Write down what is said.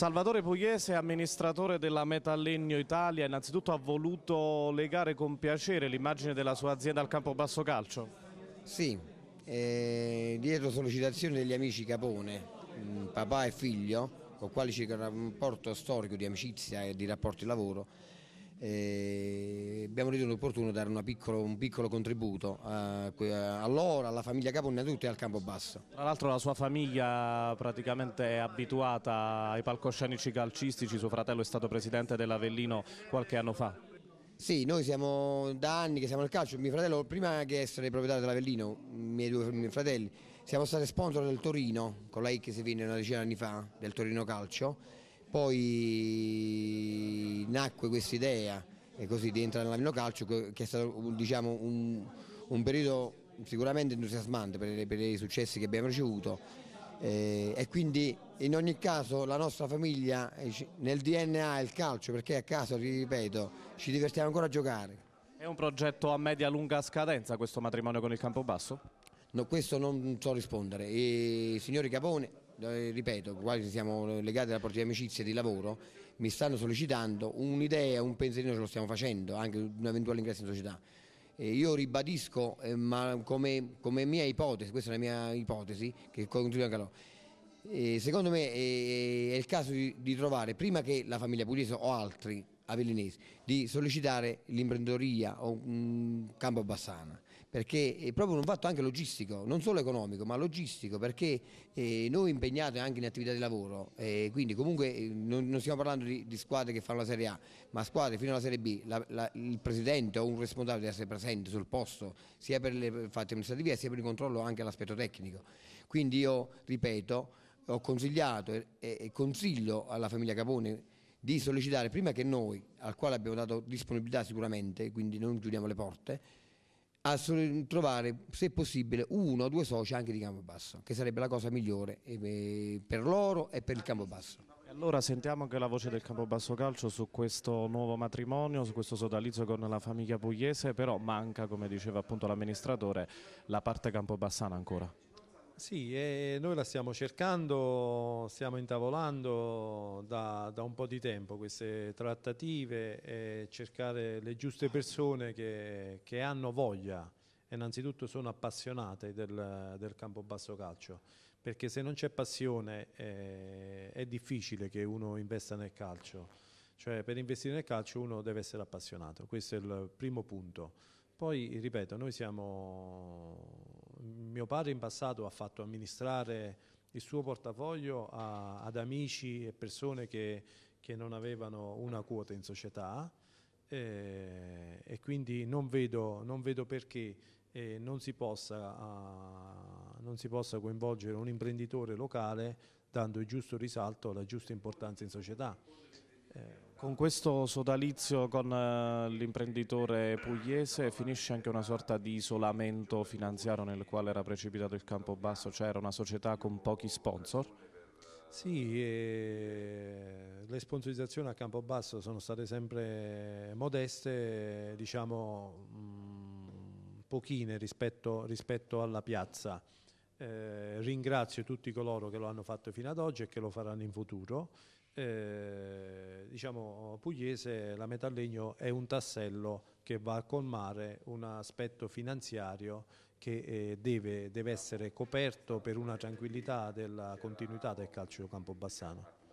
Salvatore Pugliese, amministratore della Metallegno Italia, innanzitutto ha voluto legare con piacere l'immagine della sua azienda al campo basso Calcio. Sì, eh, dietro sollecitazione degli amici Capone, mm, papà e figlio, con quali c'è un rapporto storico di amicizia e di rapporti lavoro, eh, abbiamo ritenuto opportuno dare piccolo, un piccolo contributo a, a loro, alla famiglia Capone, a tutti e al campo basso. Tra l'altro la sua famiglia praticamente è abituata ai palcoscenici calcistici, suo fratello è stato presidente dell'Avellino qualche anno fa. Sì, noi siamo da anni che siamo nel calcio, mio fratello prima che essere proprietario dell'Avellino, i miei due miei fratelli, siamo stati sponsor del Torino, con la I che si venne una decina di anni fa, del Torino Calcio poi nacque questa idea e così di entrare Calcio che è stato diciamo, un, un, periodo sicuramente entusiasmante per, per, i successi che abbiamo ricevuto eh, e quindi in ogni caso la nostra famiglia eh, nel DNA è il calcio perché a caso, ripeto, ci divertiamo ancora a giocare. È un progetto a media-lunga scadenza questo matrimonio con il Campobasso? No, questo non so rispondere. E, signori Capone, eh, ripeto, quasi siamo legati alla rapporti di amicizia e di lavoro, mi stanno sollecitando un'idea, un pensierino ce lo stiamo facendo, anche un eventuale ingresso in società. E io ribadisco, eh, ma come, come, mia ipotesi, questa è la mia ipotesi, che continua anche loro. Eh, secondo me eh, è il caso di, di, trovare, prima che la famiglia pugliese o altri avellinesi, di sollecitare l'imprenditoria o un campo bassana perché è eh, proprio un fatto anche logistico, non solo economico, ma logistico, perché eh, noi impegnati anche in attività di lavoro, eh, quindi comunque non, stiamo parlando di, di, squadre che fanno la Serie A, ma squadre fino alla Serie B, la, la, il presidente o un responsabile deve essere presente sul posto, sia per le fatti amministrative sia per il controllo anche all'aspetto tecnico. Quindi io ripeto, ho consigliato e, e consiglio alla famiglia Capone di sollecitare prima che noi, al quale abbiamo dato disponibilità sicuramente, quindi non chiudiamo le porte, a trovare, se possibile, uno o due soci anche di Campobasso, che sarebbe la cosa migliore eh, per loro e per il Campobasso. Allora sentiamo anche la voce del Campobasso Calcio su questo nuovo matrimonio, su questo sodalizio con la famiglia pugliese, però manca, come diceva appunto l'amministratore, la parte campobassana ancora. Sì, eh, noi la stiamo cercando, stiamo intavolando da, da un po' di tempo queste trattative e cercare le giuste persone che, che hanno voglia, innanzitutto sono appassionate del, del basso Calcio, perché se non c'è passione eh, è difficile che uno investa nel calcio, cioè per investire nel calcio uno deve essere appassionato, questo è il primo punto. Poi, ripeto, noi siamo mio padre in passato ha fatto amministrare il suo portafoglio a, ad amici e persone che, che, non avevano una quota in società eh, e quindi non vedo, non vedo perché eh, non, si possa, uh, non si possa coinvolgere un imprenditore locale dando il giusto risalto, la giusta importanza in società. Eh, con questo sodalizio con eh, l'imprenditore pugliese finisce anche una sorta di isolamento finanziario nel quale era precipitato il campo basso, cioè era una società con pochi sponsor? Sì, le sponsorizzazioni a campo basso sono state sempre modeste, diciamo mm, pochine rispetto, rispetto, alla piazza. Eh, ringrazio tutti coloro che lo hanno fatto fino ad oggi e che lo faranno in futuro eh, diciamo, pugliese la Metallegno è un tassello che va a colmare un aspetto finanziario che eh, deve, deve essere coperto per una tranquillità della continuità del calcio Campobassano.